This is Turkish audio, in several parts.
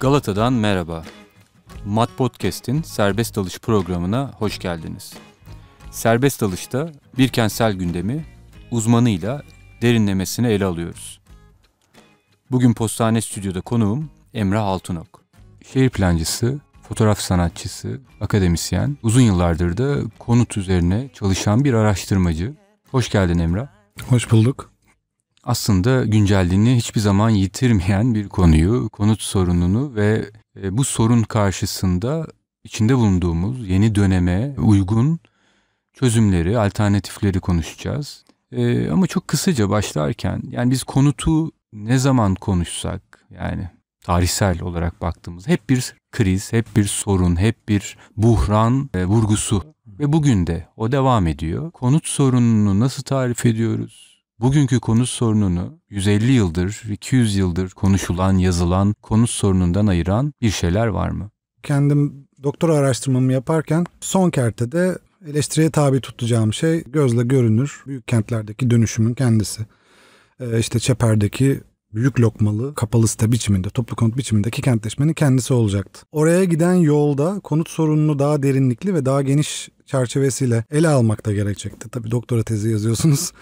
Galata'dan merhaba. Mat Podcast'in Serbest Dalış programına hoş geldiniz. Serbest Dalış'ta bir kentsel gündemi uzmanıyla derinlemesine ele alıyoruz. Bugün Postane Stüdyo'da konuğum Emre Altunok. Şehir plancısı, fotoğraf sanatçısı, akademisyen, uzun yıllardır da konut üzerine çalışan bir araştırmacı. Hoş geldin Emre. Hoş bulduk aslında güncelliğini hiçbir zaman yitirmeyen bir konuyu, konut sorununu ve e, bu sorun karşısında içinde bulunduğumuz yeni döneme uygun çözümleri, alternatifleri konuşacağız. E, ama çok kısaca başlarken yani biz konutu ne zaman konuşsak yani tarihsel olarak baktığımız hep bir kriz, hep bir sorun, hep bir buhran vurgusu ve bugün de o devam ediyor. Konut sorununu nasıl tarif ediyoruz? Bugünkü konut sorununu 150 yıldır, 200 yıldır konuşulan, yazılan konut sorunundan ayıran bir şeyler var mı? Kendim doktora araştırmamı yaparken son kertede eleştiriye tabi tutacağım şey gözle görünür büyük kentlerdeki dönüşümün kendisi. Ee, işte Çeper'deki büyük lokmalı kapalı site biçiminde, toplu konut biçimindeki kentleşmenin kendisi olacaktı. Oraya giden yolda konut sorununu daha derinlikli ve daha geniş çerçevesiyle ele almak da gerekecekti. Tabii doktora tezi yazıyorsunuz.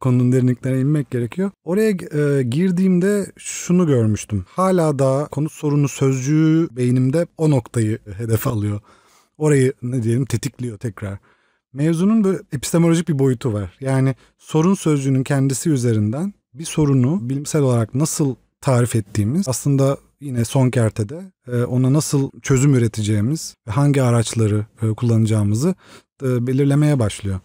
konunun derinliklerine inmek gerekiyor. Oraya e, girdiğimde şunu görmüştüm. Hala daha konu sorunu sözcüğü beynimde o noktayı hedef alıyor. Orayı ne diyelim tetikliyor tekrar. Mevzunun böyle epistemolojik bir boyutu var. Yani sorun sözcüğünün kendisi üzerinden bir sorunu bilimsel olarak nasıl tarif ettiğimiz aslında yine son kertede e, ona nasıl çözüm üreteceğimiz, ve hangi araçları e, kullanacağımızı e, belirlemeye başlıyor.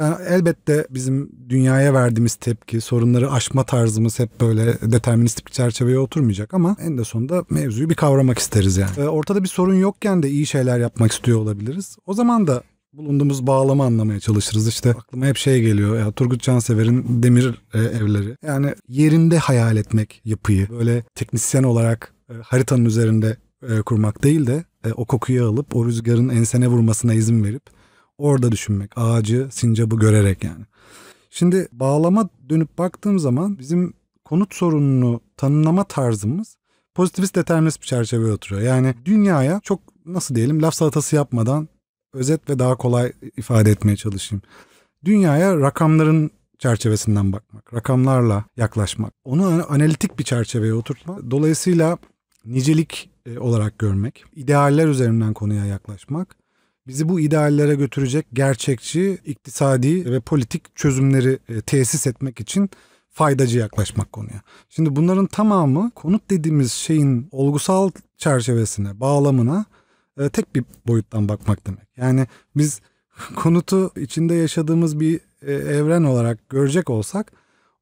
Yani elbette bizim dünyaya verdiğimiz tepki, sorunları aşma tarzımız hep böyle deterministik bir çerçeveye oturmayacak ama en de sonunda mevzuyu bir kavramak isteriz yani. Ee, ortada bir sorun yokken de iyi şeyler yapmak istiyor olabiliriz. O zaman da bulunduğumuz bağlamı anlamaya çalışırız. İşte aklıma hep şey geliyor. Ya Turgut Cansever'in Demir e, Evleri. Yani yerinde hayal etmek yapıyı. Böyle teknisyen olarak e, haritanın üzerinde e, kurmak değil de o kokuyu alıp o rüzgarın ensene vurmasına izin verip Orada düşünmek. Ağacı, sincabı görerek yani. Şimdi bağlama dönüp baktığım zaman bizim konut sorununu tanımlama tarzımız pozitivist determinist bir çerçeveye oturuyor. Yani dünyaya çok nasıl diyelim laf salatası yapmadan özet ve daha kolay ifade etmeye çalışayım. Dünyaya rakamların çerçevesinden bakmak, rakamlarla yaklaşmak, onu analitik bir çerçeveye oturtmak. Dolayısıyla nicelik e, olarak görmek, idealler üzerinden konuya yaklaşmak bizi bu ideallere götürecek gerçekçi, iktisadi ve politik çözümleri e, tesis etmek için faydacı yaklaşmak konuya. Şimdi bunların tamamı konut dediğimiz şeyin olgusal çerçevesine, bağlamına e, tek bir boyuttan bakmak demek. Yani biz konutu içinde yaşadığımız bir e, evren olarak görecek olsak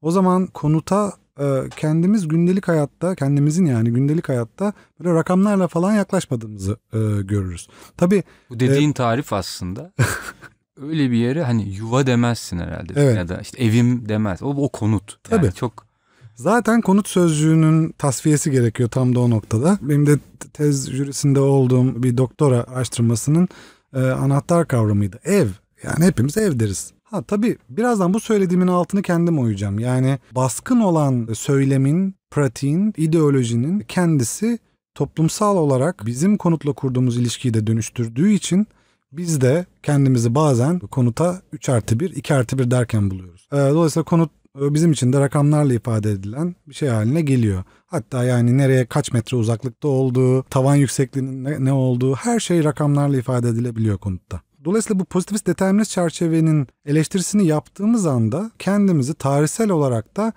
o zaman konuta e, kendimiz gündelik hayatta kendimizin yani gündelik hayatta böyle rakamlarla falan yaklaşmadığımızı e, görürüz. Tabi. bu dediğin e, tarif aslında öyle bir yere hani yuva demezsin herhalde evet. ya da işte evim demez. O o konut. Tabii. Yani çok Zaten konut sözcüğünün tasfiyesi gerekiyor tam da o noktada. Benim de tez jürisinde olduğum bir doktora araştırmasının e, anahtar kavramıydı. Ev. Yani hepimiz ev deriz Ha tabii birazdan bu söylediğimin altını kendim oyacağım. Yani baskın olan söylemin, pratiğin, ideolojinin kendisi toplumsal olarak bizim konutla kurduğumuz ilişkiyi de dönüştürdüğü için biz de kendimizi bazen konuta 3 artı 1, 2 artı 1 derken buluyoruz. Ee, dolayısıyla konut e, bizim için de rakamlarla ifade edilen bir şey haline geliyor. Hatta yani nereye kaç metre uzaklıkta olduğu, tavan yüksekliğinin ne, ne olduğu her şey rakamlarla ifade edilebiliyor konutta. Dolayısıyla bu pozitivist determinist çerçevenin eleştirisini yaptığımız anda kendimizi tarihsel olarak da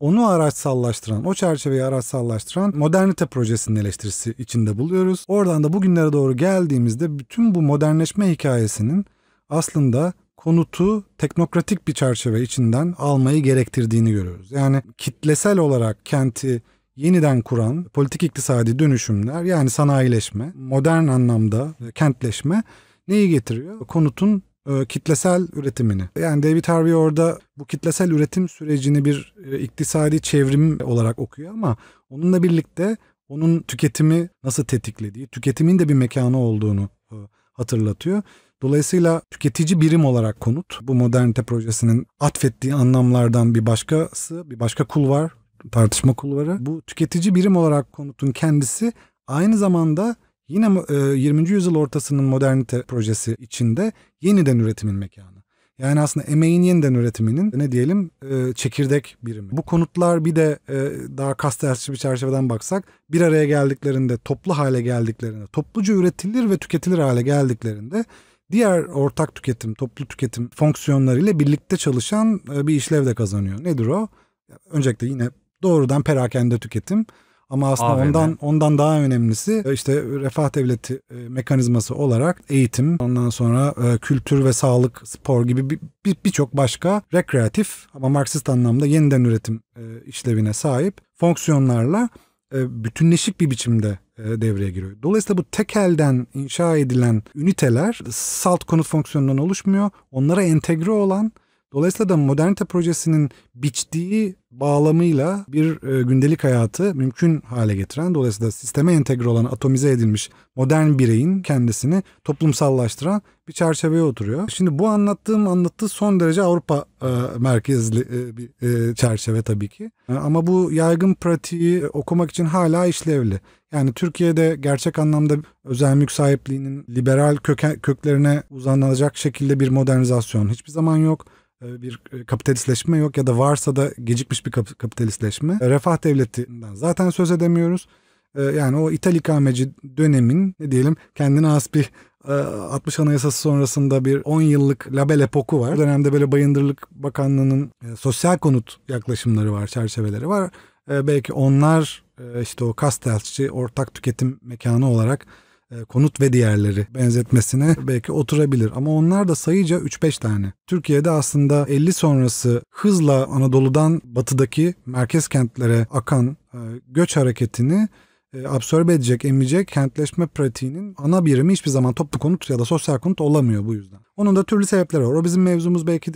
onu araçsallaştıran, o çerçeveyi araçsallaştıran modernite projesinin eleştirisi içinde buluyoruz. Oradan da bugünlere doğru geldiğimizde bütün bu modernleşme hikayesinin aslında konutu teknokratik bir çerçeve içinden almayı gerektirdiğini görüyoruz. Yani kitlesel olarak kenti yeniden kuran politik iktisadi dönüşümler yani sanayileşme, modern anlamda kentleşme neyi getiriyor? Konutun e, kitlesel üretimini. Yani David Harvey orada bu kitlesel üretim sürecini bir e, iktisadi çevrim olarak okuyor ama onunla birlikte onun tüketimi nasıl tetiklediği, tüketimin de bir mekanı olduğunu e, hatırlatıyor. Dolayısıyla tüketici birim olarak konut bu modernite projesinin atfettiği anlamlardan bir başkası, bir başka kul var tartışma kulvarı. Bu tüketici birim olarak konutun kendisi aynı zamanda Yine 20. yüzyıl ortasının modernite projesi içinde yeniden üretimin mekanı. Yani aslında emeğin yeniden üretiminin ne diyelim çekirdek birimi. Bu konutlar bir de e, daha kastelerçi bir çerçeveden baksak bir araya geldiklerinde toplu hale geldiklerinde topluca üretilir ve tüketilir hale geldiklerinde diğer ortak tüketim, toplu tüketim fonksiyonlarıyla birlikte çalışan bir işlev de kazanıyor. Nedir o? Öncelikle yine doğrudan perakende tüketim ama aslında AVM. ondan ondan daha önemlisi e, işte refah devleti e, mekanizması olarak eğitim, ondan sonra e, kültür ve sağlık, spor gibi birçok bir, bir başka rekreatif ama Marksist anlamda yeniden üretim işlevine sahip fonksiyonlarla bütünleşik bir biçimde devreye giriyor. Dolayısıyla bu tek elden inşa edilen üniteler salt konut fonksiyonundan oluşmuyor. Onlara entegre olan Dolayısıyla da modernite projesinin biçtiği bağlamıyla bir e, gündelik hayatı mümkün hale getiren, dolayısıyla sisteme entegre olan, atomize edilmiş modern bireyin kendisini toplumsallaştıran bir çerçeveye oturuyor. Şimdi bu anlattığım anlattığı son derece Avrupa e, merkezli e, bir e, çerçeve tabii ki. E, ama bu yaygın pratiği e, okumak için hala işlevli. Yani Türkiye'de gerçek anlamda özel mülk sahipliğinin liberal köke, köklerine uzanılacak şekilde bir modernizasyon hiçbir zaman yok. E, bir e, kapitalistleşme yok ya da varsa da gecikmiş bir kapitalistleşme. E, Refah devletinden zaten söz edemiyoruz. Yani o İtal ikameci dönemin ne diyelim kendine has bir 60 Anayasası sonrasında bir 10 yıllık label epoku var. O dönemde böyle Bayındırlık Bakanlığı'nın sosyal konut yaklaşımları var, çerçeveleri var. Belki onlar işte o Kastelçi ortak tüketim mekanı olarak e, konut ve diğerleri benzetmesine belki oturabilir. Ama onlar da sayıca 3-5 tane. Türkiye'de aslında 50 sonrası hızla Anadolu'dan batıdaki merkez kentlere akan e, göç hareketini e, absorbe edecek, emecek kentleşme pratiğinin ana birimi hiçbir zaman toplu konut ya da sosyal konut olamıyor bu yüzden. Onun da türlü sebepleri var. O bizim mevzumuz belki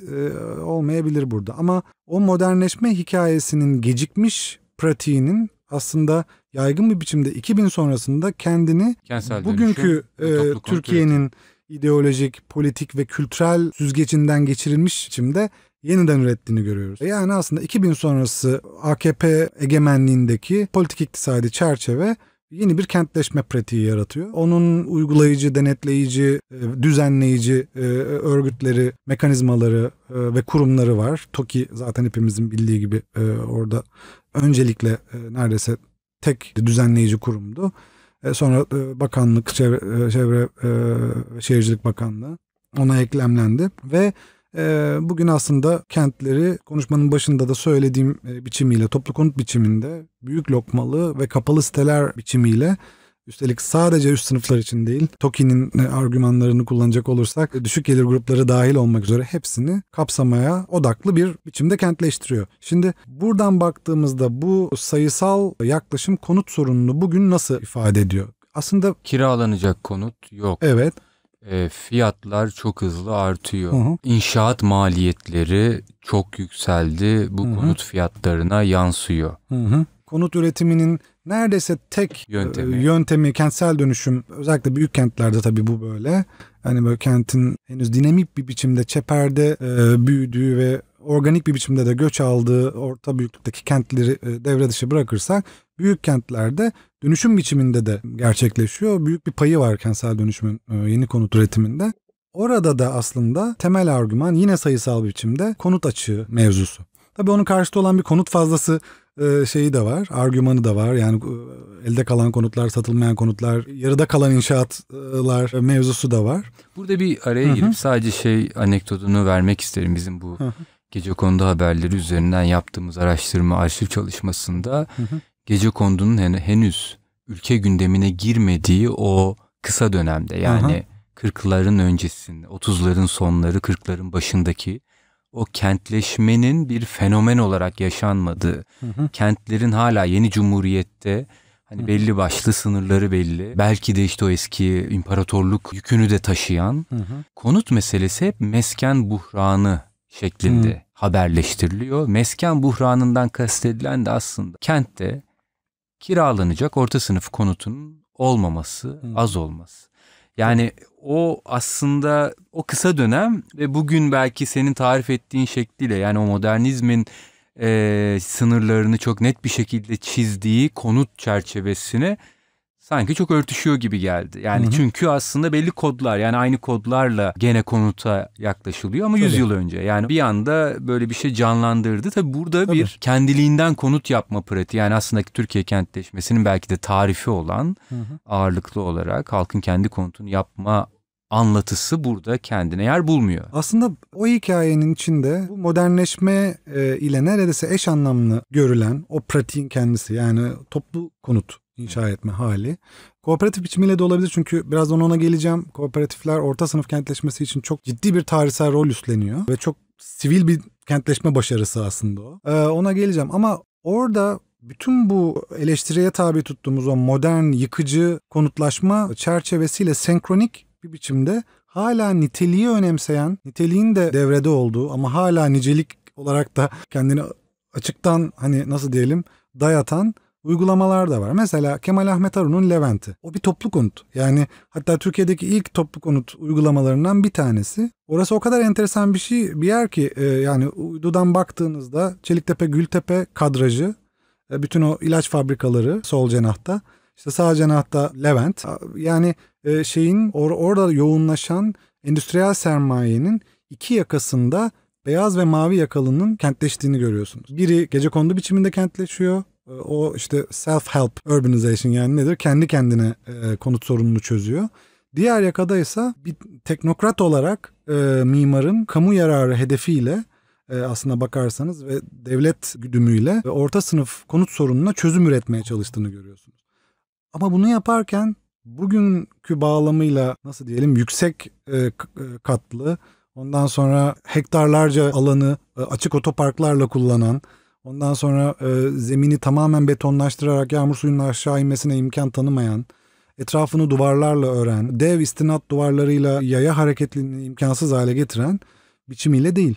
olmayabilir burada. Ama o modernleşme hikayesinin gecikmiş pratiğinin aslında yaygın bir biçimde 2000 sonrasında kendini Kentsel bugünkü e, Türkiye'nin ideolojik, politik ve kültürel süzgecinden geçirilmiş biçimde yeniden ürettiğini görüyoruz. E, yani aslında 2000 sonrası AKP egemenliğindeki politik iktisadi çerçeve yeni bir kentleşme pratiği yaratıyor. Onun uygulayıcı, denetleyici, e, düzenleyici e, örgütleri, mekanizmaları ve kurumları var. TOKİ zaten hepimizin bildiği gibi orada öncelikle neredeyse tek düzenleyici kurumdu. E, sonra e, bakanlık, çevre, e, çevre şehircilik bakanlığı ona eklemlendi ve bugün aslında kentleri konuşmanın başında da söylediğim e, biçimiyle, toplu konut biçiminde, büyük lokmalı ve kapalı siteler biçimiyle Üstelik sadece üst sınıflar için değil, TOKİ'nin e, argümanlarını kullanacak olursak e, düşük gelir grupları dahil olmak üzere hepsini kapsamaya odaklı bir biçimde kentleştiriyor. Şimdi buradan baktığımızda bu sayısal yaklaşım konut sorununu bugün nasıl ifade ediyor? Aslında kiralanacak konut yok. Evet. E, fiyatlar çok hızlı artıyor. Hı hı. İnşaat maliyetleri çok yükseldi. Bu hı hı. konut fiyatlarına yansıyor. Hı hı. Konut üretiminin neredeyse tek e, yöntemi. yöntemi kentsel dönüşüm özellikle büyük kentlerde tabii bu böyle. Hani böyle kentin henüz dinamik bir biçimde çeperde e, büyüdüğü ve organik bir biçimde de göç aldığı orta büyüklükteki kentleri e, devre dışı bırakırsak büyük kentlerde dönüşüm biçiminde de gerçekleşiyor. Büyük bir payı var kentsel dönüşümün e, yeni konut üretiminde. Orada da aslında temel argüman yine sayısal biçimde konut açığı mevzusu. Tabii onun karşıtı olan bir konut fazlası ee, şeyi de var, argümanı da var. Yani e, elde kalan konutlar, satılmayan konutlar, yarıda kalan inşaatlar e, mevzusu da var. Burada bir araya Hı-hı. girip sadece şey anekdotunu vermek isterim bizim bu Hı-hı. gece kondu haberleri üzerinden yaptığımız araştırma arşiv çalışmasında Hı-hı. gece kondunun henüz ülke gündemine girmediği o kısa dönemde yani Hı-hı. 40'ların öncesinde, 30'ların sonları, 40'ların başındaki o kentleşmenin bir fenomen olarak yaşanmadığı, hı hı. kentlerin hala yeni cumhuriyette hani hı. belli başlı sınırları belli. Belki de işte o eski imparatorluk yükünü de taşıyan hı hı. konut meselesi hep mesken buhranı şeklinde hı. haberleştiriliyor. Mesken buhranından kastedilen de aslında kentte kiralanacak orta sınıf konutunun olmaması, hı. az olması. Yani o aslında o kısa dönem ve bugün belki senin tarif ettiğin şekliyle yani o modernizmin e, sınırlarını çok net bir şekilde çizdiği konut çerçevesini sanki çok örtüşüyor gibi geldi. Yani Hı-hı. çünkü aslında belli kodlar yani aynı kodlarla gene konuta yaklaşılıyor ama Tabii. yıl önce. Yani bir anda böyle bir şey canlandırdı. Tabii burada Tabii. bir kendiliğinden konut yapma pratiği yani aslında Türkiye kentleşmesinin belki de tarifi olan Hı-hı. ağırlıklı olarak halkın kendi konutunu yapma anlatısı burada kendine yer bulmuyor. Aslında o hikayenin içinde bu modernleşme e, ile neredeyse eş anlamlı görülen o pratiğin kendisi yani toplu konut inşa etme hali. Kooperatif biçimiyle de olabilir çünkü birazdan ona geleceğim. Kooperatifler orta sınıf kentleşmesi için çok ciddi bir tarihsel rol üstleniyor ve çok sivil bir kentleşme başarısı aslında o. Ee, ona geleceğim ama orada bütün bu eleştiriye tabi tuttuğumuz o modern yıkıcı konutlaşma çerçevesiyle senkronik bir biçimde hala niteliği önemseyen, niteliğin de devrede olduğu ama hala nicelik olarak da kendini açıktan hani nasıl diyelim dayatan uygulamalar da var. Mesela Kemal Ahmet Arun'un Levent'i. O bir toplu konut. Yani hatta Türkiye'deki ilk toplu konut uygulamalarından bir tanesi. Orası o kadar enteresan bir şey bir yer ki e, yani uydudan baktığınızda Çeliktepe, Gültepe kadrajı, e, bütün o ilaç fabrikaları sol cenahta. işte sağ cenahta Levent. Yani e, şeyin or orada yoğunlaşan endüstriyel sermayenin iki yakasında beyaz ve mavi yakalının kentleştiğini görüyorsunuz. Biri gece kondu biçiminde kentleşiyor. Ee, o işte self-help urbanization yani nedir? Kendi kendine e, konut sorununu çözüyor. Diğer yakada ise bir teknokrat olarak e, mimarın kamu yararı hedefiyle e, aslında bakarsanız ve devlet güdümüyle ve orta sınıf konut sorununa çözüm üretmeye çalıştığını görüyorsunuz. Ama bunu yaparken bugünkü bağlamıyla nasıl diyelim yüksek e, katlı ondan sonra hektarlarca alanı açık otoparklarla kullanan Ondan sonra e, zemini tamamen betonlaştırarak yağmur suyunun aşağı inmesine imkan tanımayan, etrafını duvarlarla ören, dev istinat duvarlarıyla yaya hareketliliğini imkansız hale getiren biçimiyle değil.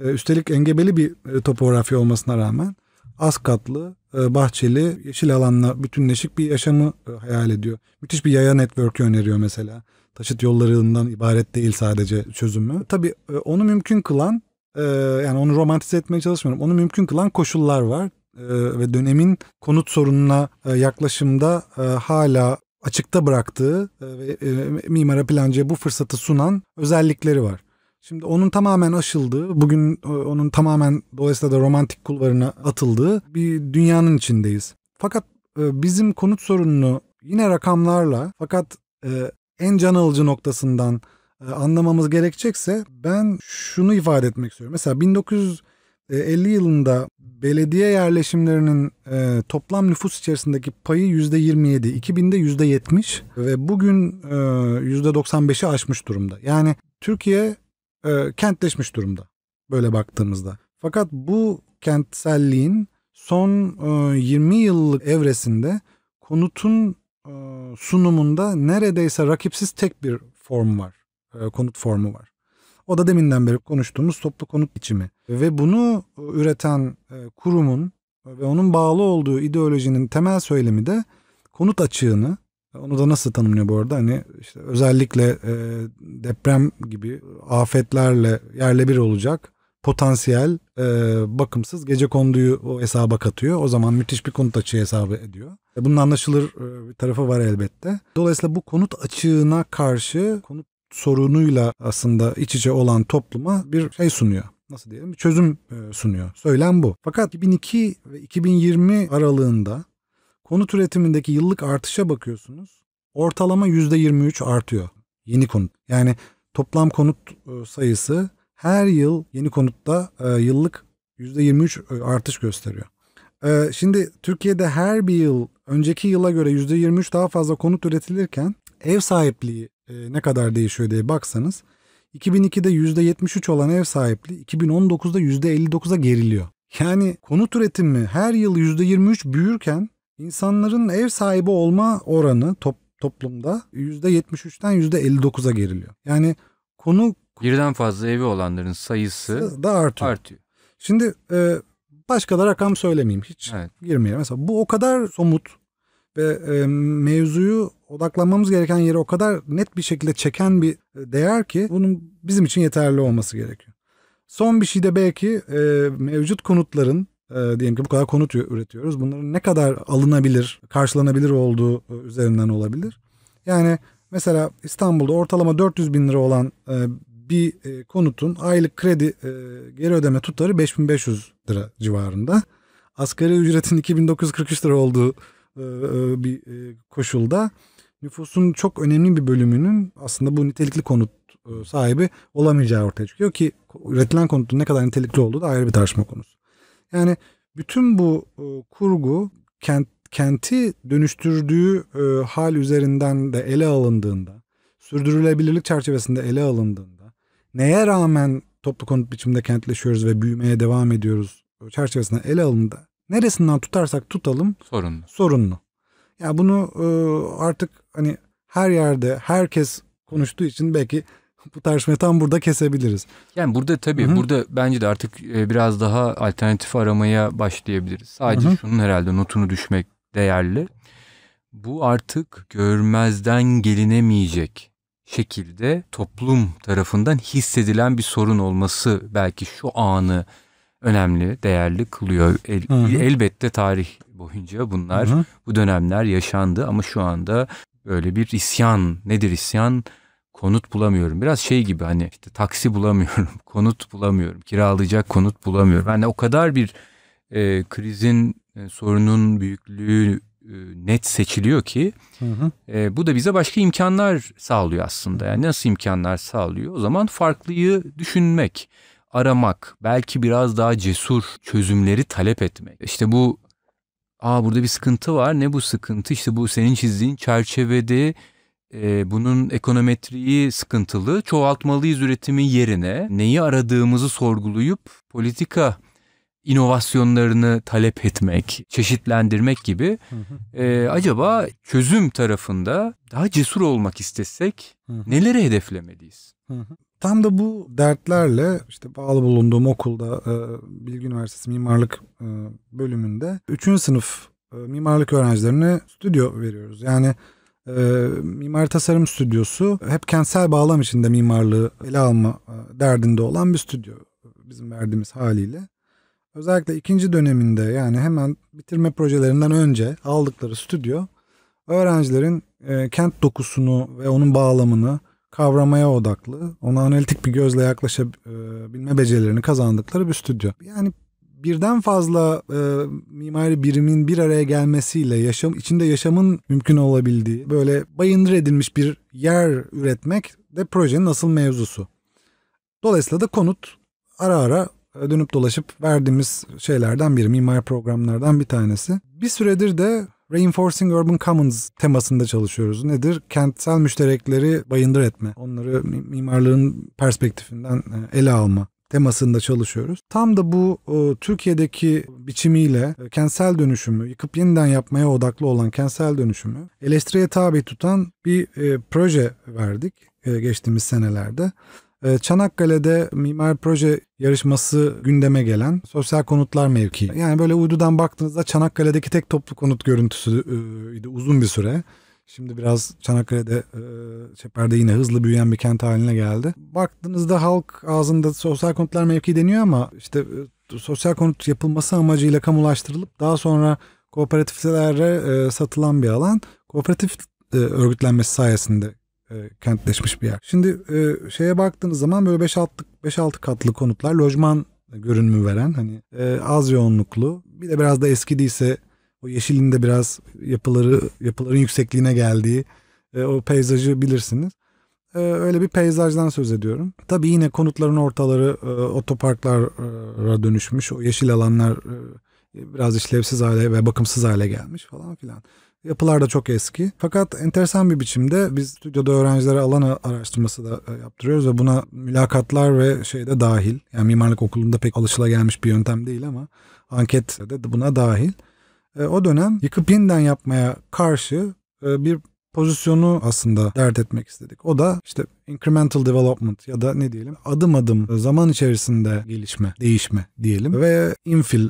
E, üstelik engebeli bir e, topografya olmasına rağmen az katlı, e, bahçeli, yeşil alanla bütünleşik bir yaşamı e, hayal ediyor. Müthiş bir yaya network'ü öneriyor mesela. Taşıt yollarından ibaret değil sadece çözümü. Tabii e, onu mümkün kılan ee, yani onu romantize etmeye çalışmıyorum. Onu mümkün kılan koşullar var ee, ve dönemin konut sorununa e, yaklaşımda e, hala açıkta bıraktığı e, ve e, mimara plancıya bu fırsatı sunan özellikleri var. Şimdi onun tamamen aşıldığı, bugün onun tamamen dolayısıyla da romantik kulvarına atıldığı bir dünyanın içindeyiz. Fakat bizim konut sorununu yine rakamlarla fakat en can alıcı noktasından e, anlamamız gerekecekse ben şunu ifade etmek istiyorum. Mesela 1950 yılında belediye yerleşimlerinin e, toplam nüfus içerisindeki payı %27, 2000'de %70 ve bugün e, %95'i aşmış durumda. Yani Türkiye e, kentleşmiş durumda böyle baktığımızda. Fakat bu kentselliğin son 20 yıllık evresinde konutun sunumunda neredeyse rakipsiz tek bir form var. E, konut formu var. O da deminden beri konuştuğumuz toplu konut biçimi. Ve bunu e, üreten e, kurumun ve onun bağlı olduğu ideolojinin temel söylemi de konut açığını onu da nasıl tanımlıyor bu arada? Hani işte özellikle e, deprem gibi afetlerle yerle bir olacak potansiyel e, bakımsız gece konduyu o hesaba katıyor. O zaman müthiş bir konut açığı hesabı ediyor. Bunun anlaşılır e, bir tarafı var elbette. Dolayısıyla bu konut açığına karşı konut sorunuyla aslında iç içe olan topluma bir şey sunuyor nasıl diyelim çözüm e, sunuyor. Söylem bu. Fakat 2002 ve 2020 aralığında konut üretimindeki yıllık artışa bakıyorsunuz. Ortalama %23 artıyor yeni konut. Yani toplam konut e, sayısı her yıl yeni konutta e, yıllık %23 artış gösteriyor. Şimdi Türkiye'de her bir yıl önceki yıla göre %23 daha fazla konut üretilirken ev sahipliği e, ne kadar değişiyor diye baksanız 2002'de %73 olan ev sahipliği 2019'da %59'a geriliyor. Yani konut üretimi her yıl %23 büyürken insanların ev sahibi olma oranı top, toplumda %73'ten %59'a geriliyor. Yani konu birden fazla evi olanların sayısı da artıyor. artıyor. Şimdi e, başka da rakam söylemeyeyim hiç evet. girmeyelim. Mesela bu o kadar somut ve e, mevzuyu odaklanmamız gereken yere o kadar net bir şekilde çeken bir e, değer ki bunun bizim için yeterli olması gerekiyor. Son bir şey de belki e, mevcut konutların e, diyelim ki bu kadar konut üretiyoruz. Bunların ne kadar alınabilir, karşılanabilir olduğu e, üzerinden olabilir. Yani mesela İstanbul'da ortalama 400 bin lira olan e, bir e, konutun aylık kredi e, geri ödeme tutarı 5500 lira civarında. Asgari ücretin 2943 lira olduğu e, e, bir e, koşulda nüfusun çok önemli bir bölümünün aslında bu nitelikli konut sahibi olamayacağı ortaya çıkıyor ki üretilen konutun ne kadar nitelikli olduğu da ayrı bir tartışma konusu. Yani bütün bu kurgu kent kenti dönüştürdüğü hal üzerinden de ele alındığında, sürdürülebilirlik çerçevesinde ele alındığında, neye rağmen toplu konut biçiminde kentleşiyoruz ve büyümeye devam ediyoruz çerçevesinde ele alındığında neresinden tutarsak tutalım sorunlu. Sorunlu. Ya yani bunu e, artık hani her yerde herkes konuştuğu için belki bu tartışmayı tam burada kesebiliriz. Yani burada tabii Hı-hı. burada bence de artık e, biraz daha alternatif aramaya başlayabiliriz. Sadece Hı-hı. şunun herhalde notunu düşmek değerli. Bu artık görmezden gelinemeyecek şekilde toplum tarafından hissedilen bir sorun olması belki şu anı önemli, değerli kılıyor. El, hı hı. Elbette tarih boyunca bunlar, hı hı. bu dönemler yaşandı ama şu anda böyle bir isyan, nedir isyan? Konut bulamıyorum. Biraz şey gibi hani işte taksi bulamıyorum, konut bulamıyorum, kiralayacak konut bulamıyorum. Yani o kadar bir e, krizin, e, sorunun büyüklüğü e, net seçiliyor ki hı hı. E, bu da bize başka imkanlar sağlıyor aslında. Yani nasıl imkanlar sağlıyor? O zaman farklıyı düşünmek aramak, belki biraz daha cesur çözümleri talep etmek. İşte bu aa burada bir sıkıntı var. Ne bu sıkıntı? İşte bu senin çizdiğin çerçevede e, bunun ekonometriyi sıkıntılı. Çoğaltmalıyız üretimin yerine neyi aradığımızı sorgulayıp politika inovasyonlarını talep etmek, çeşitlendirmek gibi hı e, acaba çözüm tarafında daha cesur olmak istesek neleri hedeflemeliyiz? Tam da bu dertlerle işte bağlı bulunduğum okulda e, Bilgi Üniversitesi Mimarlık e, bölümünde 3. sınıf e, mimarlık öğrencilerine stüdyo veriyoruz. Yani mimar tasarım stüdyosu hep kentsel bağlam içinde mimarlığı ele alma derdinde olan bir stüdyo bizim verdiğimiz haliyle. Özellikle ikinci döneminde yani hemen bitirme projelerinden önce aldıkları stüdyo öğrencilerin kent dokusunu ve onun bağlamını kavramaya odaklı, ona analitik bir gözle yaklaşabilme becerilerini kazandıkları bir stüdyo. Yani birden fazla e, mimari birimin bir araya gelmesiyle yaşam içinde yaşamın mümkün olabildiği böyle bayındır edilmiş bir yer üretmek de projenin asıl mevzusu. Dolayısıyla da konut ara ara dönüp dolaşıp verdiğimiz şeylerden biri, mimari programlardan bir tanesi. Bir süredir de Reinforcing Urban Commons temasında çalışıyoruz. Nedir? Kentsel müşterekleri bayındır etme. Onları mimarlığın perspektifinden e, ele alma temasında çalışıyoruz. Tam da bu e, Türkiye'deki biçimiyle e, kentsel dönüşümü, yıkıp yeniden yapmaya odaklı olan kentsel dönüşümü eleştiriye tabi tutan bir e, proje verdik e, geçtiğimiz senelerde. Ee, Çanakkale'de mimar proje yarışması gündeme gelen sosyal konutlar mevki. Yani böyle uydudan baktığınızda Çanakkale'deki tek toplu konut görüntüsüydü e, uzun bir süre. Şimdi biraz Çanakkale'de, e, Çeper'de yine hızlı büyüyen bir kent haline geldi. Baktığınızda halk ağzında sosyal konutlar mevki deniyor ama işte e, sosyal konut yapılması amacıyla kamulaştırılıp daha sonra kooperatiflere satılan bir alan. Kooperatif örgütlenmesi sayesinde e, kentleşmiş bir yer. Şimdi e, şeye baktığınız zaman böyle 5-6 katlı konutlar lojman görünümü veren hani e, az yoğunluklu bir de biraz da eski eskidiyse o yeşilinde biraz yapıları yapıların yüksekliğine geldiği e, o peyzajı bilirsiniz. E, öyle bir peyzajdan söz ediyorum. Tabii yine konutların ortaları e, otoparklara dönüşmüş. O yeşil alanlar e, biraz işlevsiz hale ve bakımsız hale gelmiş falan filan. Yapılar da çok eski. Fakat enteresan bir biçimde biz stüdyoda öğrencilere alan araştırması da e, yaptırıyoruz ve buna mülakatlar ve şey de dahil. Yani mimarlık okulunda pek alışılagelmiş bir yöntem değil ama anket de buna dahil. E, o dönem yıkıp yeniden yapmaya karşı e, bir pozisyonu aslında dert etmek istedik. O da işte incremental development ya da ne diyelim adım adım zaman içerisinde gelişme, değişme diyelim ve infill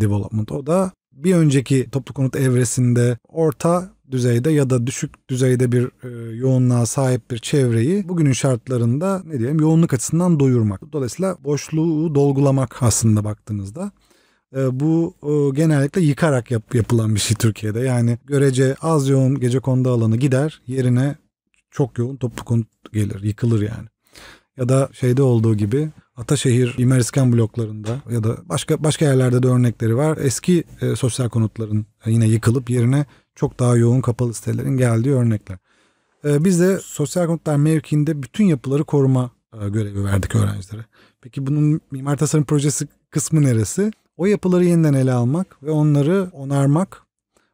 development o da bir önceki toplu konut evresinde orta düzeyde ya da düşük düzeyde bir e, yoğunluğa sahip bir çevreyi bugünün şartlarında ne diyelim yoğunluk açısından doyurmak. Dolayısıyla boşluğu dolgulamak aslında baktığınızda. E, bu e, genellikle yıkarak yap, yapılan bir şey Türkiye'de. Yani görece az yoğun gece kondu alanı gider yerine çok yoğun toplu konut gelir yıkılır yani ya da şeyde olduğu gibi Ataşehir, İmeriskan bloklarında ya da başka başka yerlerde de örnekleri var. Eski e, sosyal konutların yine yıkılıp yerine çok daha yoğun kapalı sitelerin geldiği örnekler. E, biz de sosyal konutlar mevkiinde bütün yapıları koruma e, görevi verdik öğrencilere. Peki bunun mimar tasarım projesi kısmı neresi? O yapıları yeniden ele almak ve onları onarmak,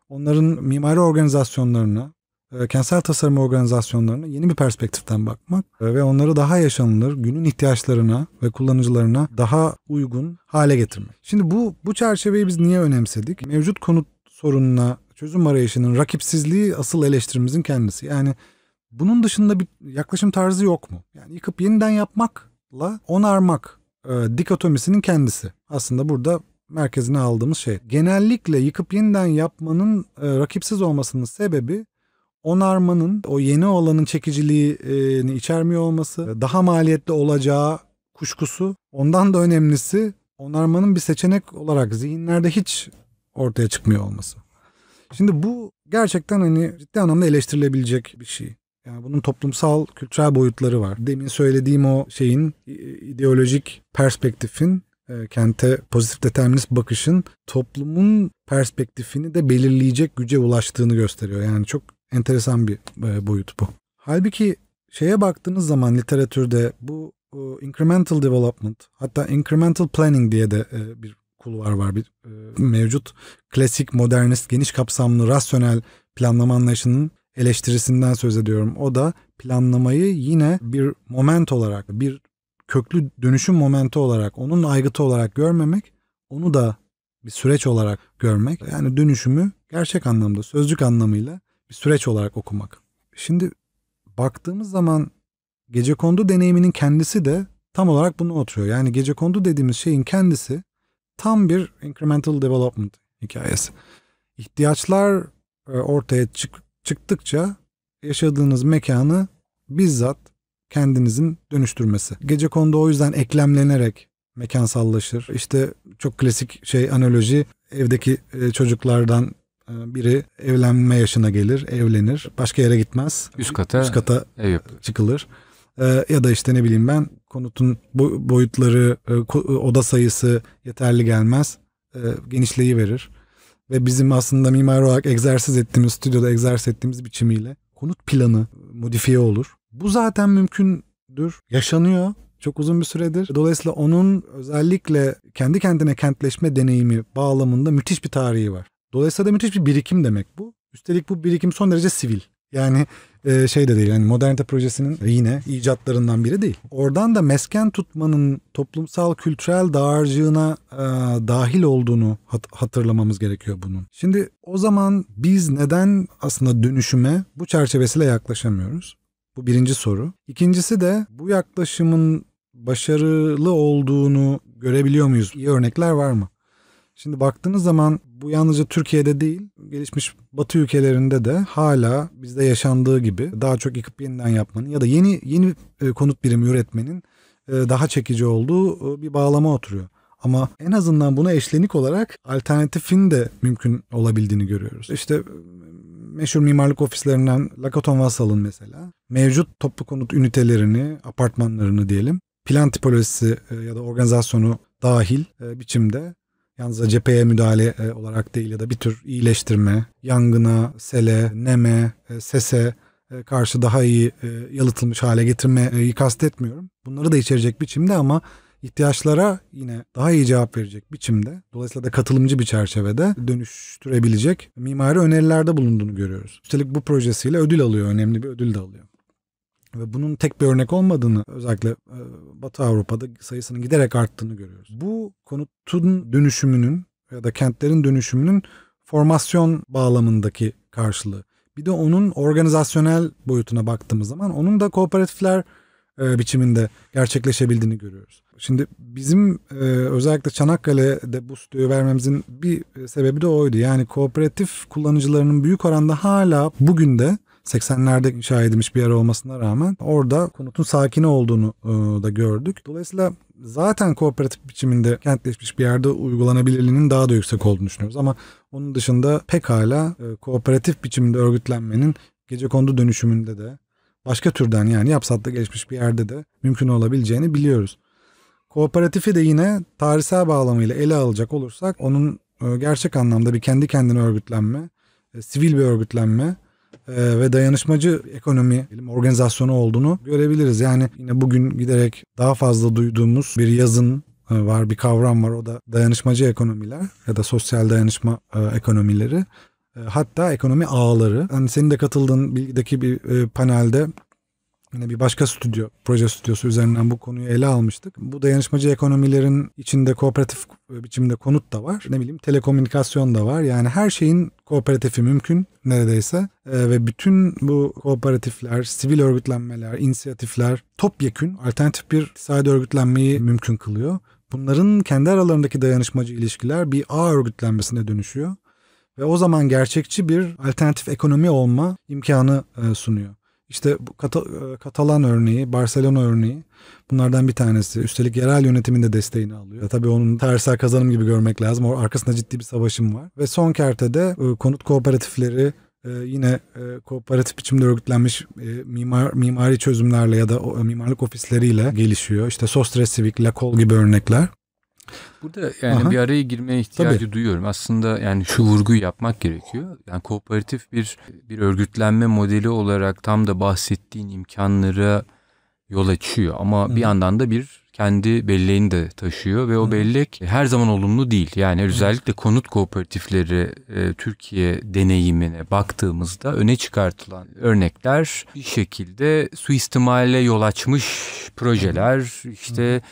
onların mimari organizasyonlarına, e, kentsel tasarım organizasyonlarına yeni bir perspektiften bakmak e, ve onları daha yaşanılır, günün ihtiyaçlarına ve kullanıcılarına daha uygun hale getirmek. Şimdi bu bu çerçeveyi biz niye önemsedik? Mevcut konut sorununa çözüm arayışının rakipsizliği asıl eleştirimizin kendisi. Yani bunun dışında bir yaklaşım tarzı yok mu? Yani yıkıp yeniden yapmakla onarmak e, dikotomisinin kendisi. Aslında burada merkezine aldığımız şey. Genellikle yıkıp yeniden yapmanın e, rakipsiz olmasının sebebi onarmanın o yeni olanın çekiciliğini içermiyor olması daha maliyetli olacağı kuşkusu. Ondan da önemlisi onarmanın bir seçenek olarak zihinlerde hiç ortaya çıkmıyor olması. Şimdi bu gerçekten hani ciddi anlamda eleştirilebilecek bir şey. Yani bunun toplumsal, kültürel boyutları var. Demin söylediğim o şeyin ideolojik perspektifin e, kente pozitif determinist bakışın toplumun perspektifini de belirleyecek güce ulaştığını gösteriyor. Yani çok enteresan bir e, boyut bu. Halbuki şeye baktığınız zaman literatürde bu e, incremental development hatta incremental planning diye de e, bir kulvar var. Bir mevcut klasik modernist geniş kapsamlı rasyonel planlama anlayışının eleştirisinden söz ediyorum. O da planlamayı yine bir moment olarak, bir köklü dönüşüm momenti olarak, onun aygıtı olarak görmemek, onu da bir süreç olarak görmek. Yani dönüşümü gerçek anlamda, sözcük anlamıyla bir süreç olarak okumak. Şimdi baktığımız zaman Gece Kondu deneyiminin kendisi de tam olarak bunu oturuyor. Yani Gece Kondu dediğimiz şeyin kendisi tam bir incremental development hikayesi. İhtiyaçlar e, ortaya çık çıktıkça yaşadığınız mekanı bizzat kendinizin dönüştürmesi. Gece Kondu o yüzden eklemlenerek mekansallaşır. İşte çok klasik şey analoji evdeki e, çocuklardan ee, biri evlenme yaşına gelir, evlenir, başka yere gitmez. Üst kata, üst kata ev çıkılır. Ee, ya da işte ne bileyim ben konutun boyutları, e, e, oda sayısı yeterli gelmez. Ee, genişliği verir. Ve bizim aslında mimar olarak egzersiz ettiğimiz, stüdyoda egzersiz ettiğimiz biçimiyle konut planı modifiye olur. Bu zaten mümkündür. Yaşanıyor çok uzun bir süredir. Dolayısıyla onun özellikle kendi kendine kentleşme deneyimi bağlamında müthiş bir tarihi var. Dolayısıyla müthiş bir birikim demek bu. Üstelik bu birikim son derece sivil. Yani e, şey de değil yani modernite projesinin yine icatlarından biri değil. Oradan da mesken tutmanın toplumsal kültürel dağarcığına e, dahil olduğunu hat- hatırlamamız gerekiyor bunun. Şimdi o zaman biz neden aslında dönüşüme bu çerçevesiyle yaklaşamıyoruz? Bu birinci soru. İkincisi de bu yaklaşımın başarılı olduğunu görebiliyor muyuz? İyi örnekler var mı? Şimdi baktığınız zaman bu yalnızca Türkiye'de değil, gelişmiş Batı ülkelerinde de hala bizde yaşandığı gibi daha çok yıkıp yeniden yapmanın ya da yeni yeni e, konut birimi üretmenin e, daha çekici olduğu e, bir bağlama oturuyor. Ama en azından buna eşlenik olarak alternatifin de mümkün olabildiğini görüyoruz. İşte meşhur mimarlık ofislerinden Lakaton Vassal'ın mesela mevcut toplu konut ünitelerini, apartmanlarını diyelim plan tipolojisi ya da organizasyonu dahil biçimde Yalnızca cepheye müdahale e, olarak değil ya da bir tür iyileştirme, yangına, sele, neme, e, sese e, karşı daha iyi yalıtılmış hale getirmeyi kastetmiyorum. Bunları da içerecek biçimde ama ihtiyaçlara yine daha iyi cevap verecek biçimde dolayısıyla da katılımcı bir çerçevede dönüştürebilecek mimari önerilerde bulunduğunu görüyoruz. Üstelik bu projesiyle ödül alıyor, önemli bir ödül de alıyor ve bunun tek bir örnek olmadığını özellikle e, Batı Avrupa'da sayısının giderek arttığını görüyoruz. Bu konutun dönüşümünün ya da kentlerin dönüşümünün formasyon bağlamındaki karşılığı. Bir de onun organizasyonel boyutuna baktığımız zaman onun da kooperatifler e, biçiminde gerçekleşebildiğini görüyoruz. Şimdi bizim e, özellikle Çanakkale'de bu stüdyoyu vermemizin bir sebebi de oydu. Yani kooperatif kullanıcılarının büyük oranda hala bugün de 80'lerde inşa edilmiş bir yer olmasına rağmen orada konutun sakin olduğunu e, da gördük. Dolayısıyla zaten kooperatif biçiminde kentleşmiş bir yerde uygulanabilirliğinin daha da yüksek olduğunu düşünüyoruz. Ama onun dışında pekala e, kooperatif biçimde örgütlenmenin gece kondu dönüşümünde de başka türden yani yapsatta gelişmiş bir yerde de mümkün olabileceğini biliyoruz. Kooperatifi de yine tarihsel bağlamıyla ele alacak olursak onun e, gerçek anlamda bir kendi kendine örgütlenme, sivil bir örgütlenme ee, ve dayanışmacı ekonomi organizasyonu olduğunu görebiliriz. Yani yine bugün giderek daha fazla duyduğumuz bir yazın e, var bir kavram var o da dayanışmacı ekonomiler ya da sosyal dayanışma e, ekonomileri e, hatta ekonomi ağları. Hani senin de katıldığın bilgideki bir panelde Yine bir başka stüdyo, proje stüdyosu üzerinden bu konuyu ele almıştık. Bu dayanışmacı ekonomilerin içinde kooperatif e, biçimde konut da var. Ne bileyim telekomünikasyon da var. Yani her şeyin kooperatifi mümkün neredeyse. E, ve bütün bu kooperatifler, sivil örgütlenmeler, inisiyatifler topyekün alternatif bir iktisadi örgütlenmeyi mümkün kılıyor. Bunların kendi aralarındaki dayanışmacı ilişkiler bir ağ örgütlenmesine dönüşüyor. Ve o zaman gerçekçi bir alternatif ekonomi olma imkanı e, sunuyor. İşte Kata- e, Katalan örneği, Barcelona örneği bunlardan bir tanesi. Üstelik yerel yönetimin de desteğini alıyor. Tabii onun tersel kazanım gibi görmek lazım. O arkasında ciddi bir savaşım var. Ve son kertede e, konut kooperatifleri e, yine kooperatif biçimde örgütlenmiş mimar mimari çözümlerle ya da mimarlık ofisleriyle gelişiyor. İşte Sostre Civic, La Col gibi örnekler. Burada yani Aha. bir araya girmeye ihtiyacı Tabii. duyuyorum. Aslında yani şu vurguyu yapmak gerekiyor. Yani kooperatif bir bir örgütlenme modeli olarak tam da bahsettiğin imkanlara yol açıyor ama Hı. bir yandan da bir kendi belleğini de taşıyor ve o bellek her zaman olumlu değil. Yani özellikle konut kooperatifleri e, Türkiye deneyimine baktığımızda öne çıkartılan örnekler bir şekilde suistimale yol açmış projeler işte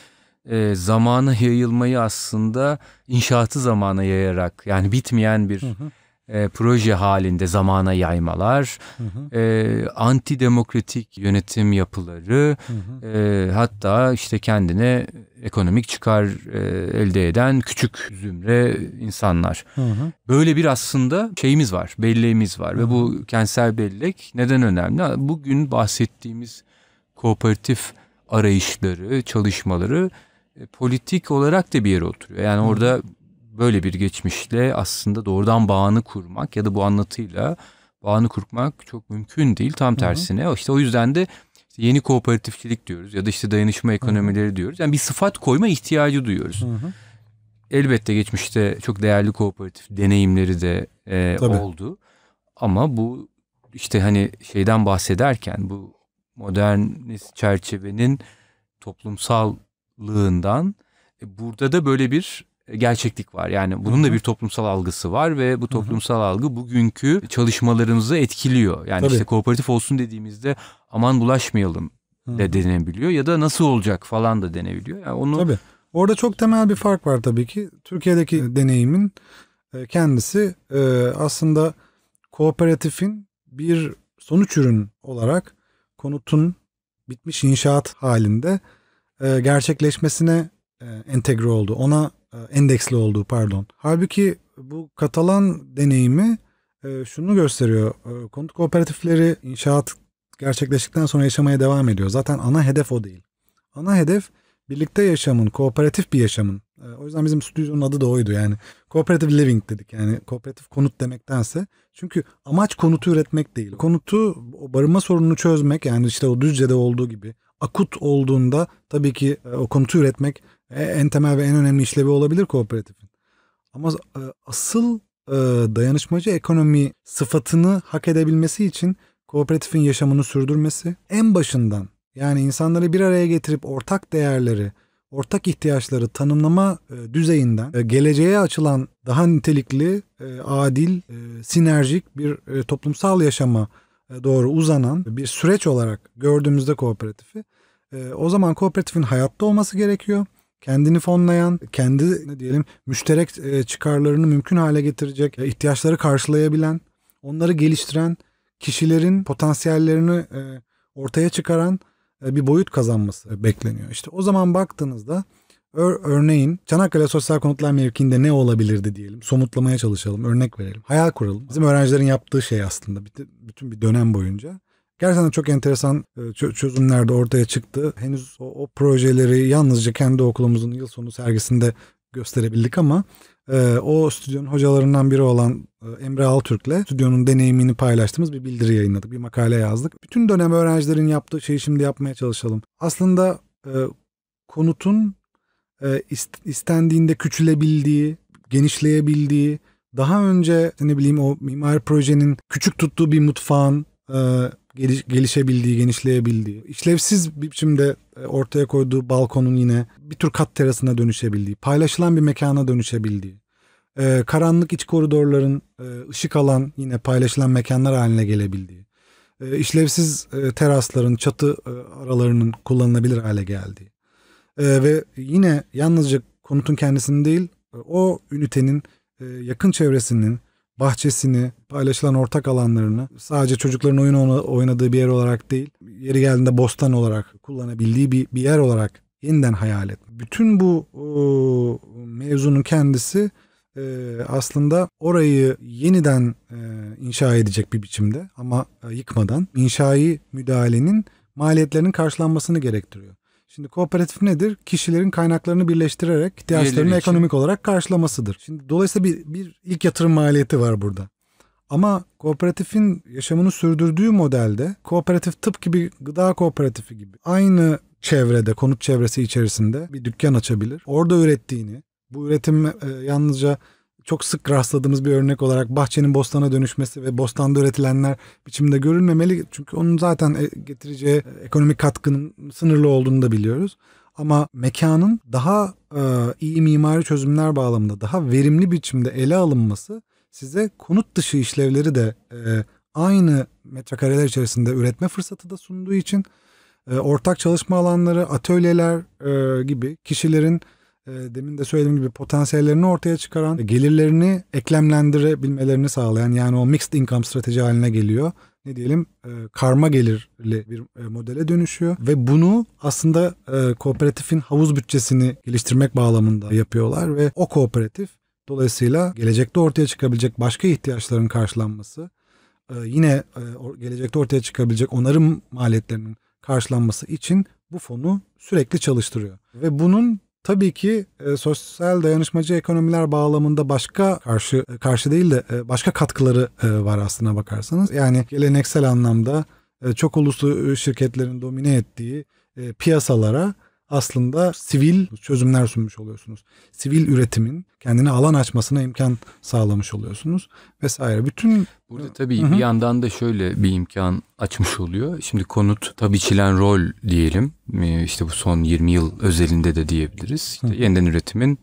e, zamana yayılmayı aslında inşaatı zamana yayarak yani bitmeyen bir hı hı. E, proje halinde zamana yaymalar, hı hı. E, antidemokratik yönetim yapıları, hı hı. E, hatta işte kendine ekonomik çıkar e, elde eden küçük zümre insanlar. Hı hı. Böyle bir aslında şeyimiz var, belleğimiz var hı. ve bu kentsel bellek neden önemli? Bugün bahsettiğimiz kooperatif arayışları, çalışmaları e, politik olarak da bir yere oturuyor. Yani orada böyle bir geçmişle aslında doğrudan bağını kurmak ya da bu anlatıyla bağını kurmak çok mümkün değil. Tam tersine hı işte o yüzden de işte yeni kooperatifçilik diyoruz ya da işte dayanışma ekonomileri hı diyoruz. Yani bir sıfat koyma ihtiyacı duyuyoruz. hı Elbette geçmişte çok değerli kooperatif deneyimleri de e, oldu. Ama bu işte hani şeyden bahsederken bu modernist çerçevenin toplumsal farklılığından e, burada da böyle bir e, gerçeklik var. Yani bunun da bir toplumsal algısı var ve bu toplumsal algı bugünkü çalışmalarımızı etkiliyor. Yani Tabii. işte kooperatif olsun dediğimizde aman bulaşmayalım de denebiliyor ya da nasıl olacak falan da denebiliyor. Yani onu Tabii. Orada çok temel bir fark var tabii ki. Türkiye'deki deneyimin e, kendisi aslında kooperatifin bir sonuç ürün olarak konutun bitmiş inşaat halinde e, gerçekleşmesine e, entegre oldu. Ona e, endeksli oldu pardon. Halbuki bu Katalan deneyimi e, şunu gösteriyor. E, konut kooperatifleri inşaat gerçekleştikten sonra yaşamaya devam ediyor. Zaten ana hedef o değil. Ana hedef birlikte yaşamın, kooperatif bir yaşamın. E, o yüzden bizim stüdyonun adı da oydu yani. Kooperatif living dedik yani kooperatif konut demektense. Çünkü amaç konutu üretmek değil. Konutu barınma sorununu çözmek yani işte o Düzce'de olduğu gibi akut olduğunda tabii ki e, o komutu üretmek e, en temel ve en önemli işlevi olabilir kooperatifin. Ama e, asıl dayanışmacı ekonomi sıfatını hak edebilmesi için kooperatifin yaşamını sürdürmesi en başından yani insanları bir araya getirip ortak değerleri, ortak ihtiyaçları tanımlama düzeyinden geleceğe açılan daha nitelikli, adil, sinerjik bir toplumsal yaşama e, doğru uzanan bir süreç olarak gördüğümüzde kooperatifi e, o zaman kooperatifin hayatta olması gerekiyor. Kendini fonlayan, kendi ne diyelim müşterek e, çıkarlarını mümkün hale getirecek, ihtiyaçları karşılayabilen, onları geliştiren kişilerin potansiyellerini ortaya çıkaran bir boyut kazanması bekleniyor. İşte o zaman baktığınızda Ör, örneğin Çanakkale Sosyal Konutlar mevkiinde ne olabilirdi diyelim. Somutlamaya çalışalım, örnek verelim, hayal kuralım. Bizim öğrencilerin yaptığı şey aslında bütün bir dönem boyunca. Gerçekten çok enteresan e, çözümler de ortaya çıktı. Henüz o, o projeleri yalnızca kendi okulumuzun yıl sonu sergisinde gösterebildik ama e, o stüdyonun hocalarından biri olan e, Emre Altürk'le stüdyonun deneyimini paylaştığımız bir bildiri yayınladık, bir makale yazdık. Bütün dönem öğrencilerin yaptığı şeyi şimdi yapmaya çalışalım. Aslında e, konutun e, istendiğinde küçülebildiği, genişleyebildiği, daha önce ne bileyim o mimar projenin küçük tuttuğu bir mutfağın e, geliş, gelişebildiği, genişleyebildiği, işlevsiz bir biçimde e, ortaya koyduğu balkonun yine bir tür kat terasına dönüşebildiği, paylaşılan bir mekana dönüşebildiği, e, karanlık iç koridorların ışık alan yine paylaşılan mekanlar haline gelebildiği, işlevsiz terasların çatı aralarının kullanılabilir hale geldiği, e, ve yine yalnızca konutun kendisini değil o ünitenin e, yakın çevresinin bahçesini, paylaşılan ortak alanlarını sadece çocukların oyun oynadığı bir yer olarak değil, yeri geldiğinde bostan olarak kullanabildiği bir, bir yer olarak yeniden hayal et. Bütün bu o, mevzunun kendisi e, aslında orayı yeniden e, inşa edecek bir biçimde ama e, yıkmadan inşai müdahalenin maliyetlerinin karşılanmasını gerektiriyor. Şimdi kooperatif nedir? Kişilerin kaynaklarını birleştirerek ihtiyaçlarını ekonomik olarak karşılamasıdır. Şimdi dolayısıyla bir, bir ilk yatırım maliyeti var burada. Ama kooperatifin yaşamını sürdürdüğü modelde kooperatif tıpkı bir gıda kooperatifi gibi aynı çevrede, konut çevresi içerisinde bir dükkan açabilir. Orada ürettiğini, bu üretim e, yalnızca çok sık rastladığımız bir örnek olarak bahçenin bostana dönüşmesi ve bostanda üretilenler biçimde görünmemeli Çünkü onun zaten e, getireceği e, ekonomik katkının sınırlı olduğunu da biliyoruz. Ama mekanın daha e, iyi mimari çözümler bağlamında daha verimli biçimde ele alınması size konut dışı işlevleri de e, aynı metrekareler içerisinde üretme fırsatı da sunduğu için e, ortak çalışma alanları, atölyeler e, gibi kişilerin ee, demin de söylediğim gibi potansiyellerini ortaya çıkaran, gelirlerini eklemlendirebilmelerini sağlayan yani o mixed income strateji haline geliyor. Ne diyelim e, karma gelirli bir e, modele dönüşüyor ve bunu aslında e, kooperatifin havuz bütçesini geliştirmek bağlamında yapıyorlar ve o kooperatif dolayısıyla gelecekte ortaya çıkabilecek başka ihtiyaçların karşılanması yine gelecekte ortaya çıkabilecek onarım maliyetlerinin karşılanması için bu fonu sürekli çalıştırıyor. Ve bunun Tabii ki e, sosyal dayanışmacı ekonomiler bağlamında başka karşı e, karşı değil de e, başka katkıları e, var aslına bakarsanız. Yani geleneksel anlamda e, çok uluslu e, şirketlerin domine ettiği e, piyasalara aslında sivil çözümler sunmuş oluyorsunuz. Sivil üretimin kendine alan açmasına imkan sağlamış oluyorsunuz vesaire. Bütün Burada tabii Hı-hı. bir yandan da şöyle bir imkan açmış oluyor. Şimdi konut tabii çilen rol diyelim. Ee, işte bu son 20 yıl özelinde de diyebiliriz. İşte yeniden üretimin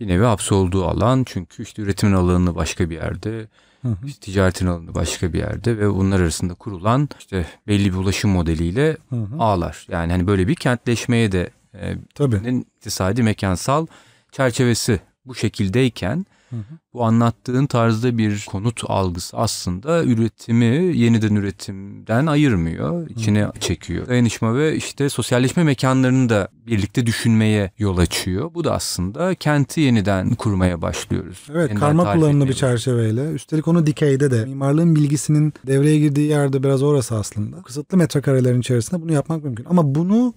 bir nevi hapsolduğu alan. Çünkü işte üretimin alanını başka bir yerde, Hı ticaretin alanı başka bir yerde ve bunlar arasında kurulan işte belli bir ulaşım modeliyle hı hı. ağlar. Yani hani böyle bir kentleşmeye de e, Tabii. iktisadi mekansal çerçevesi bu şekildeyken hı hı bu anlattığın tarzda bir konut algısı aslında üretimi yeniden üretimden ayırmıyor, içine çekiyor. Dayanışma ve işte sosyalleşme mekanlarını da birlikte düşünmeye yol açıyor. Bu da aslında kenti yeniden kurmaya başlıyoruz. Evet, yeniden karma kullanımlı bir çerçeveyle. Üstelik onu dikeyde de mimarlığın bilgisinin devreye girdiği yerde biraz orası aslında. Kısıtlı metrekarelerin içerisinde bunu yapmak mümkün. Ama bunu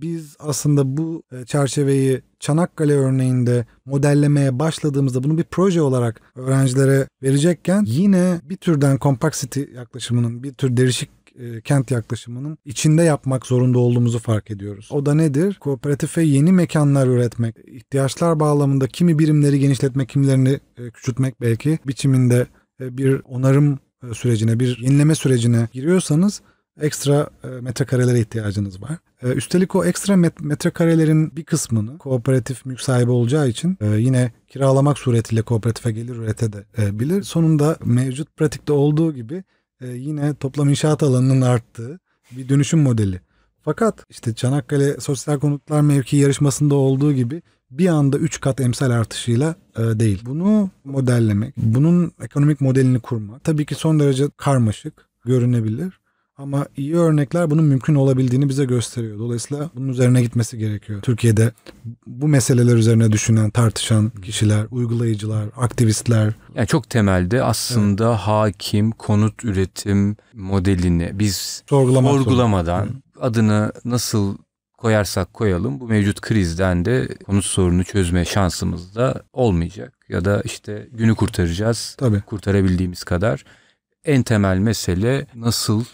biz aslında bu e, çerçeveyi Çanakkale örneğinde modellemeye başladığımızda bunu bir proje olarak olarak öğrencilere verecekken yine bir türden compact city yaklaşımının bir tür derişik e, kent yaklaşımının içinde yapmak zorunda olduğumuzu fark ediyoruz. O da nedir? Kooperatife yeni mekanlar üretmek, ihtiyaçlar bağlamında kimi birimleri genişletmek, kimilerini e, küçültmek belki biçiminde e, bir onarım e, sürecine, bir yenileme sürecine giriyorsanız ekstra e, metrekarelere ihtiyacınız var. E, üstelik o ekstra metrekarelerin bir kısmını kooperatif mülk sahibi olacağı için e, yine kiralamak suretiyle kooperatife gelir üretebilir. Sonunda mevcut pratikte olduğu gibi yine toplam inşaat alanının arttığı bir dönüşüm modeli. Fakat işte Çanakkale Sosyal Konutlar Mevki yarışmasında olduğu gibi bir anda 3 kat emsal artışıyla değil. Bunu modellemek, bunun ekonomik modelini kurmak tabii ki son derece karmaşık görünebilir. Ama iyi örnekler bunun mümkün olabildiğini bize gösteriyor. Dolayısıyla bunun üzerine gitmesi gerekiyor. Türkiye'de bu meseleler üzerine düşünen, tartışan kişiler, uygulayıcılar, aktivistler. Yani çok temelde aslında evet. hakim konut üretim modelini biz Sorgulamak sorgulamadan sorun. adını nasıl koyarsak koyalım bu mevcut krizden de konut sorunu çözme şansımız da olmayacak. Ya da işte günü kurtaracağız. Tabii. Kurtarabildiğimiz kadar. En temel mesele nasıl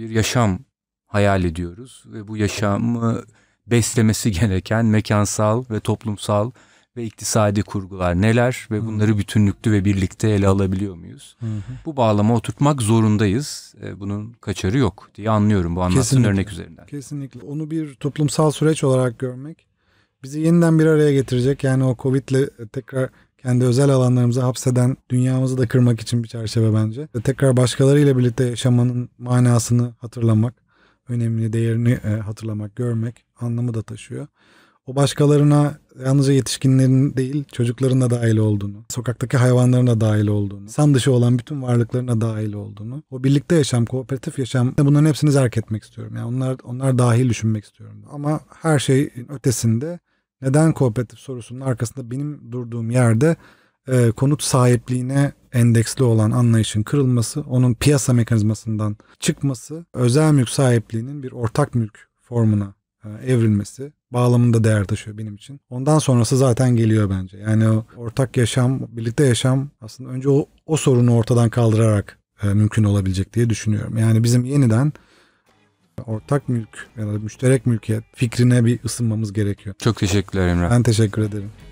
bir yaşam hayal ediyoruz ve bu yaşamı beslemesi gereken mekansal ve toplumsal ve iktisadi kurgular neler ve bunları bütünlüklü ve birlikte ele alabiliyor muyuz? Hı hı. Bu bağlama oturtmak zorundayız. E, bunun kaçarı yok diye anlıyorum bu anlattığın kesinlikle, örnek üzerinden. Kesinlikle. Onu bir toplumsal süreç olarak görmek bizi yeniden bir araya getirecek. Yani o Covid'le tekrar kendi özel alanlarımızı hapseden dünyamızı da kırmak için bir çerçeve bence. ve Tekrar başkalarıyla birlikte yaşamanın manasını hatırlamak, önemini değerini e, hatırlamak, görmek anlamı da taşıyor. O başkalarına yalnızca yetişkinlerin değil çocukların da dahil olduğunu, sokaktaki hayvanların da dahil olduğunu, san dışı olan bütün varlıklarına dahil olduğunu, o birlikte yaşam, kooperatif yaşam bunların hepsini zerk etmek istiyorum. Yani onlar onlar dahil düşünmek istiyorum. Ama her şeyin ötesinde neden kooperatif sorusunun arkasında benim durduğum yerde e, konut sahipliğine endeksli olan anlayışın kırılması, onun piyasa mekanizmasından çıkması, özel mülk sahipliğinin bir ortak mülk formuna e, evrilmesi bağlamında değer taşıyor benim için. Ondan sonrası zaten geliyor bence. Yani o ortak yaşam, birlikte yaşam aslında önce o, o sorunu ortadan kaldırarak e, mümkün olabilecek diye düşünüyorum. Yani bizim yeniden ortak mülk ya da müşterek mülkiyet fikrine bir ısınmamız gerekiyor. Çok teşekkürler Emre. Ben teşekkür ederim.